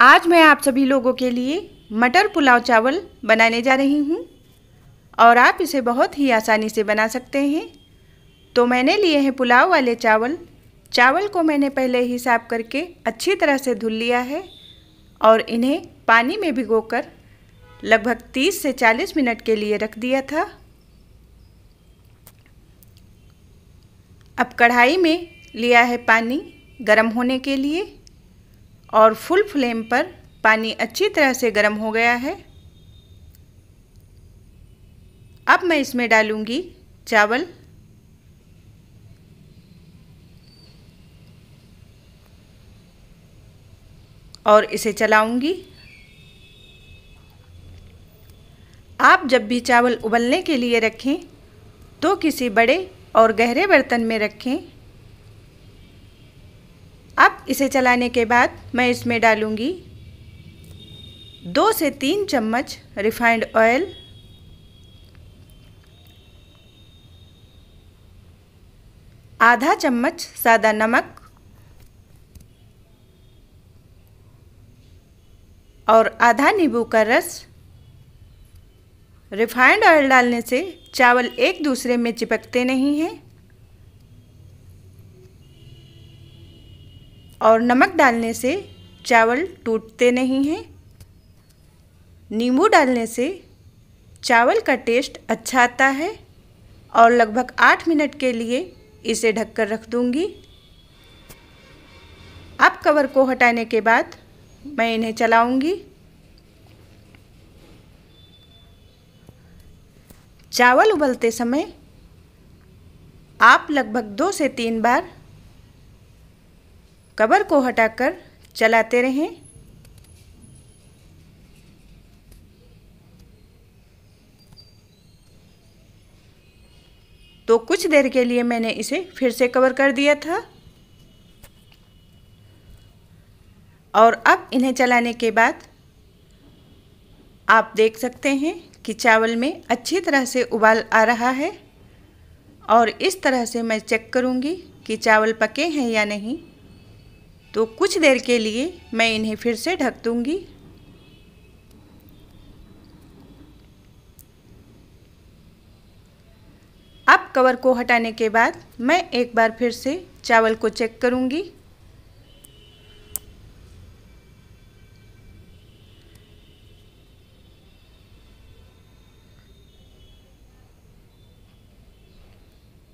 आज मैं आप सभी लोगों के लिए मटर पुलाव चावल बनाने जा रही हूँ और आप इसे बहुत ही आसानी से बना सकते हैं तो मैंने लिए हैं पुलाव वाले चावल चावल को मैंने पहले ही साफ करके अच्छी तरह से धुल लिया है और इन्हें पानी में भिगोकर लगभग 30 से 40 मिनट के लिए रख दिया था अब कढ़ाई में लिया है पानी गर्म होने के लिए और फुल फ्लेम पर पानी अच्छी तरह से गर्म हो गया है अब मैं इसमें डालूंगी चावल और इसे चलाऊंगी आप जब भी चावल उबलने के लिए रखें तो किसी बड़े और गहरे बर्तन में रखें अब इसे चलाने के बाद मैं इसमें डालूँगी दो से तीन चम्मच रिफाइंड ऑयल आधा चम्मच सादा नमक और आधा नींबू का रस रिफाइंड ऑयल डालने से चावल एक दूसरे में चिपकते नहीं हैं और नमक डालने से चावल टूटते नहीं हैं नींबू डालने से चावल का टेस्ट अच्छा आता है और लगभग आठ मिनट के लिए इसे ढककर रख दूंगी अब कवर को हटाने के बाद मैं इन्हें चलाऊंगी चावल उबलते समय आप लगभग दो से तीन बार कवर को हटाकर चलाते रहें तो कुछ देर के लिए मैंने इसे फिर से कवर कर दिया था और अब इन्हें चलाने के बाद आप देख सकते हैं कि चावल में अच्छी तरह से उबाल आ रहा है और इस तरह से मैं चेक करूंगी कि चावल पके हैं या नहीं तो कुछ देर के लिए मैं इन्हें फिर से ढक दूंगी अब कवर को हटाने के बाद मैं एक बार फिर से चावल को चेक करूंगी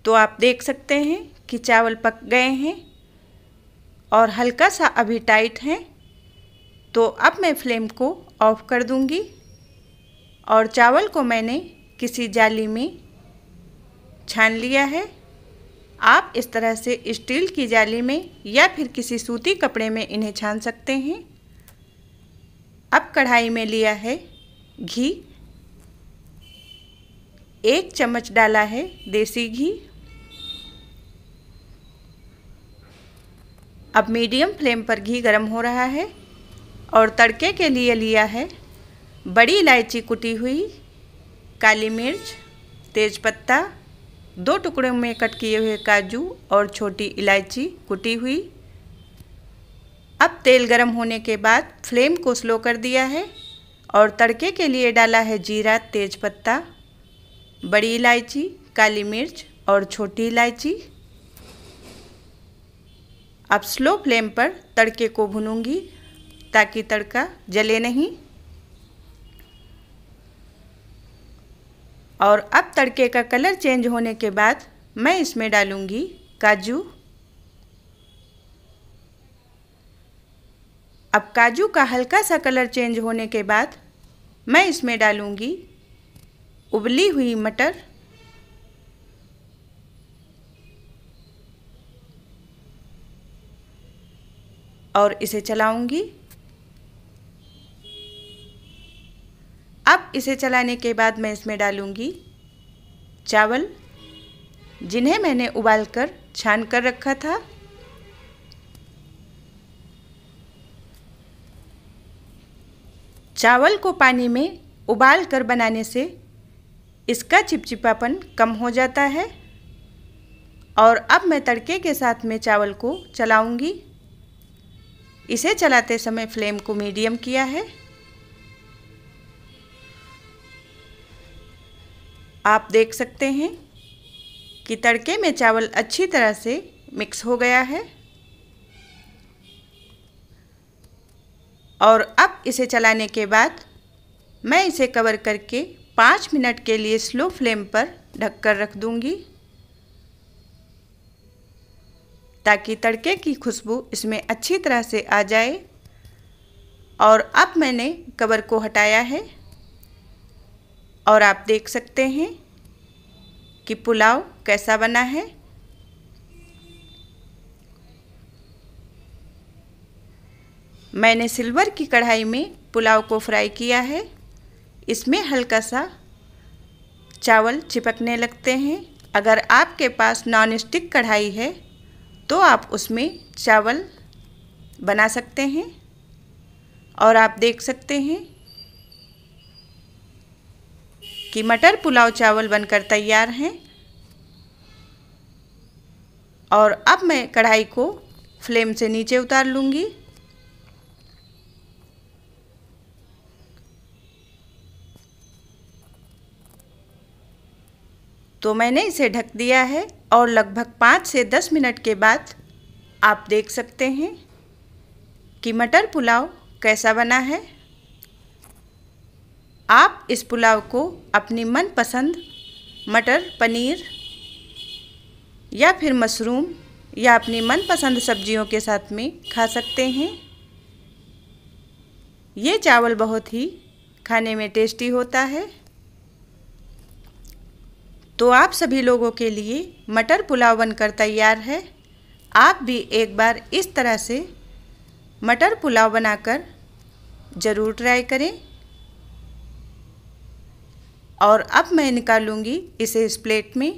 तो आप देख सकते हैं कि चावल पक गए हैं और हल्का सा अभी टाइट है तो अब मैं फ्लेम को ऑफ कर दूंगी और चावल को मैंने किसी जाली में छान लिया है आप इस तरह से स्टील की जाली में या फिर किसी सूती कपड़े में इन्हें छान सकते हैं अब कढ़ाई में लिया है घी एक चम्मच डाला है देसी घी अब मीडियम फ्लेम पर घी गर्म हो रहा है और तड़के के लिए लिया है बड़ी इलायची कुटी हुई काली मिर्च तेज़पत्ता दो टुकड़ों में कट किए हुए काजू और छोटी इलायची कुटी हुई अब तेल गर्म होने के बाद फ्लेम को स्लो कर दिया है और तड़के के लिए डाला है जीरा तेज़पत्ता बड़ी इलायची काली मिर्च और छोटी इलायची अब स्लो फ्लेम पर तड़के को भुनूंगी ताकि तड़का जले नहीं और अब तड़के का कलर चेंज होने के बाद मैं इसमें डालूंगी काजू अब काजू का हल्का सा कलर चेंज होने के बाद मैं इसमें डालूंगी उबली हुई मटर और इसे चलाऊंगी अब इसे चलाने के बाद मैं इसमें डालूंगी चावल जिन्हें मैंने उबाल कर छान कर रखा था चावल को पानी में उबाल कर बनाने से इसका चिपचिपापन कम हो जाता है और अब मैं तड़के के साथ में चावल को चलाऊंगी इसे चलाते समय फ्लेम को मीडियम किया है आप देख सकते हैं कि तड़के में चावल अच्छी तरह से मिक्स हो गया है और अब इसे चलाने के बाद मैं इसे कवर करके पाँच मिनट के लिए स्लो फ्लेम पर ढककर रख दूंगी ताकि तड़के की खुशबू इसमें अच्छी तरह से आ जाए और अब मैंने कवर को हटाया है और आप देख सकते हैं कि पुलाव कैसा बना है मैंने सिल्वर की कढ़ाई में पुलाव को फ्राई किया है इसमें हल्का सा चावल चिपकने लगते हैं अगर आपके पास नॉन स्टिक कढ़ाई है तो आप उसमें चावल बना सकते हैं और आप देख सकते हैं कि मटर पुलाव चावल बनकर तैयार हैं और अब मैं कढ़ाई को फ्लेम से नीचे उतार लूँगी तो मैंने इसे ढक दिया है और लगभग पाँच से दस मिनट के बाद आप देख सकते हैं कि मटर पुलाव कैसा बना है आप इस पुलाव को अपनी मनपसंद मटर पनीर या फिर मशरूम या अपनी मनपसंद सब्जियों के साथ में खा सकते हैं ये चावल बहुत ही खाने में टेस्टी होता है तो आप सभी लोगों के लिए मटर पुलाव बनकर तैयार है आप भी एक बार इस तरह से मटर पुलाव बनाकर ज़रूर ट्राई करें और अब मैं निकालूंगी इसे इस प्लेट में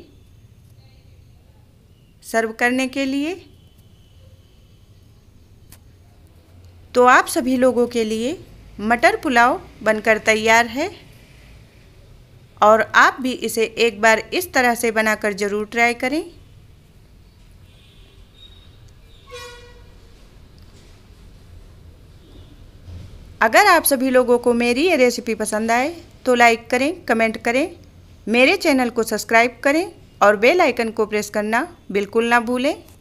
सर्व करने के लिए तो आप सभी लोगों के लिए मटर पुलाव बनकर तैयार है और आप भी इसे एक बार इस तरह से बनाकर ज़रूर ट्राई करें अगर आप सभी लोगों को मेरी ये रेसिपी पसंद आए तो लाइक करें कमेंट करें मेरे चैनल को सब्सक्राइब करें और बेल आइकन को प्रेस करना बिल्कुल ना भूलें